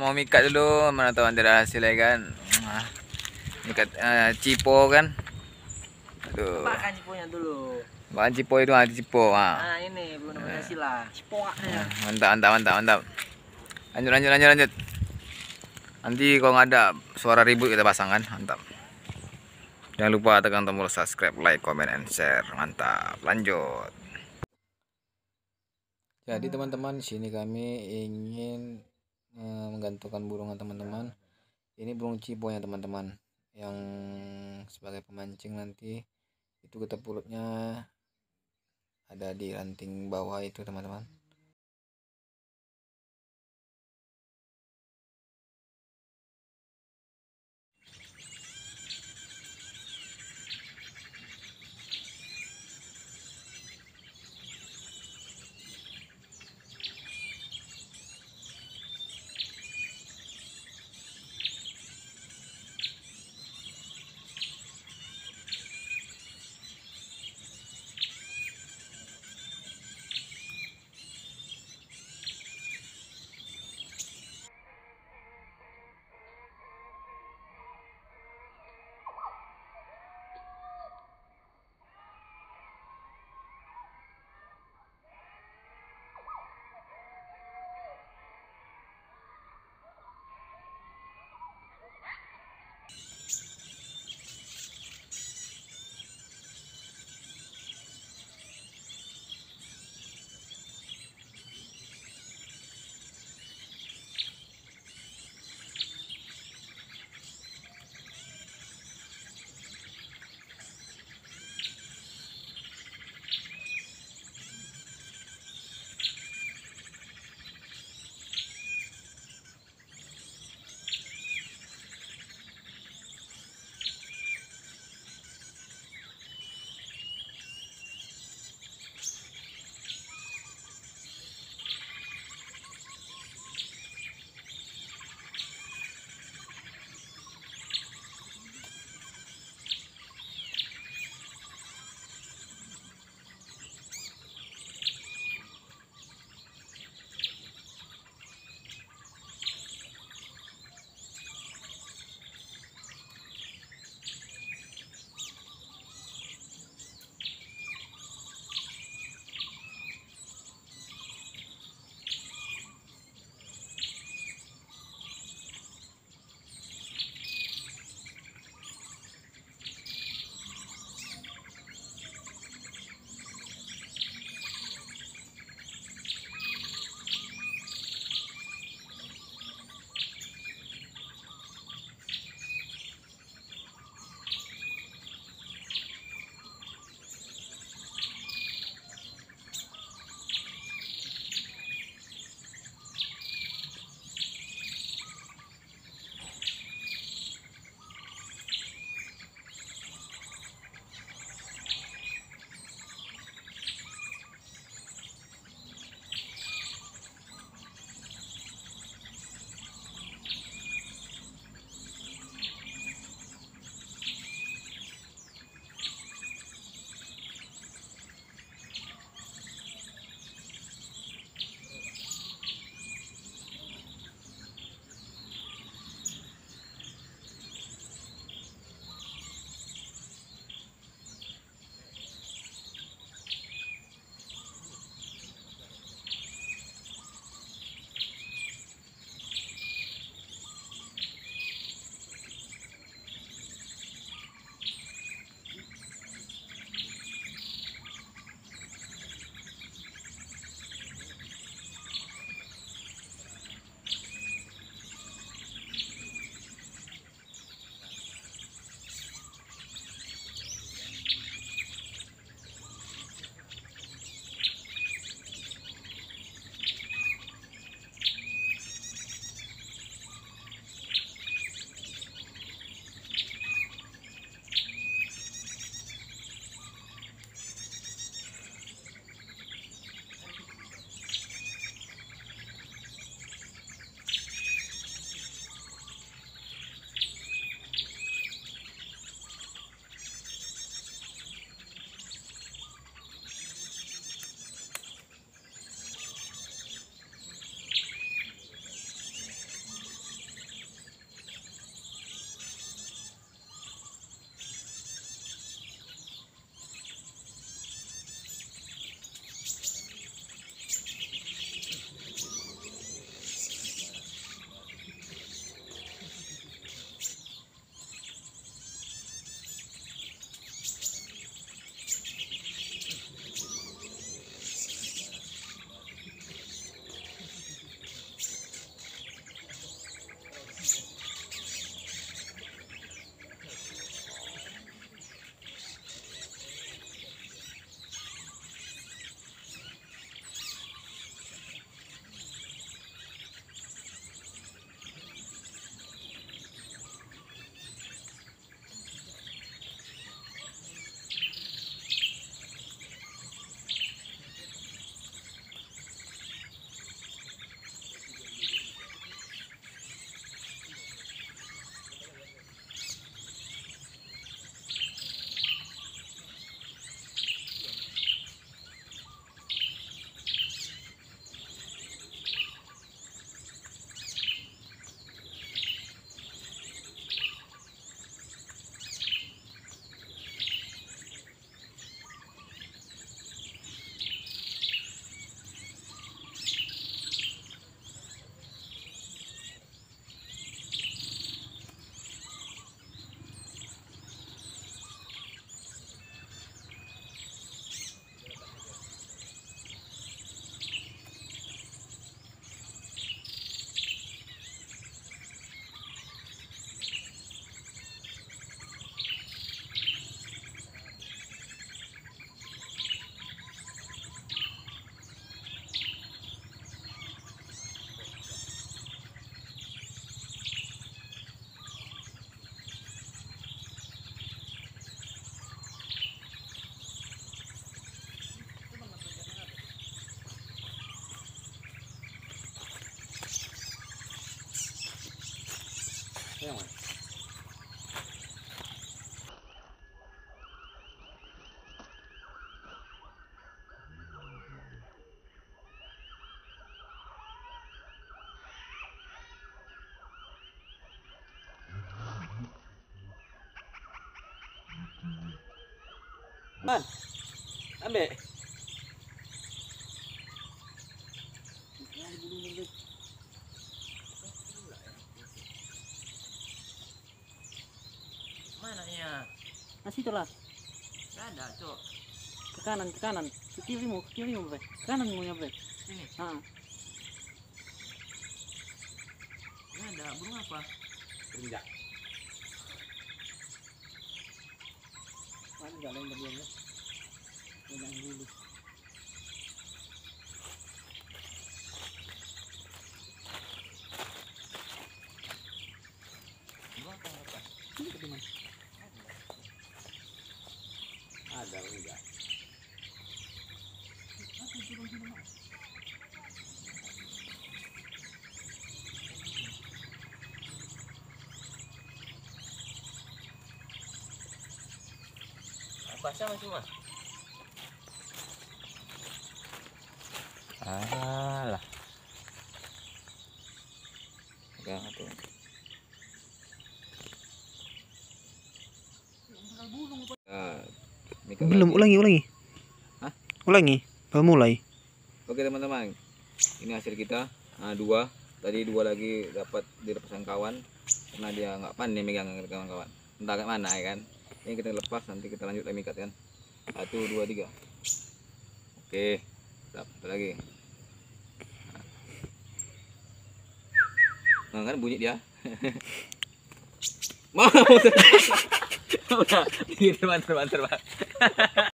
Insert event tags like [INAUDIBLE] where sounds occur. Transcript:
mau mikat dulu mana tahu ada hasil lagi kan mikat uh, cipo kan aduh makan ciponya dulu makan cipo itu ada ah, cipo ah nah, ini belum ada sila cipo ya. mantap mantap mantap mantap lanjut lanjut lanjut lanjut nanti kalau nggak ada suara ribut kita pasang kan mantap jangan lupa tekan tombol subscribe like comment and share mantap lanjut jadi teman-teman sini kami ingin Eh, menggantungkan burungnya teman-teman ini burung cipo ya teman-teman yang sebagai pemancing nanti itu kita pulutnya ada di ranting bawah itu teman-teman Man. Ambil. Mana ya? Nah situ lah. Ada, Cok. Ke kanan, ke kanan. Ke kiri mau ke kirimu, Bre. Ke kanan mau ya, Bre. Sini. ah Nah, ada burung apa? Renjak. Ano galing na diyan? Wala ang huli. pasang semua alah pegang tuh eh, nah, belum ulangi ulangi Hah? ulangi belum mulai oke teman-teman ini hasil kita nah, dua tadi dua lagi dapat dari kawan karena dia nggak pandai megang kawan-kawan entah ke mana ya kan ini kita lepas nanti kita lanjut lagi ikat kan satu dua tiga oke satu lagi nah kan bunyi dia [LAUGHS] mau terus terus terus terus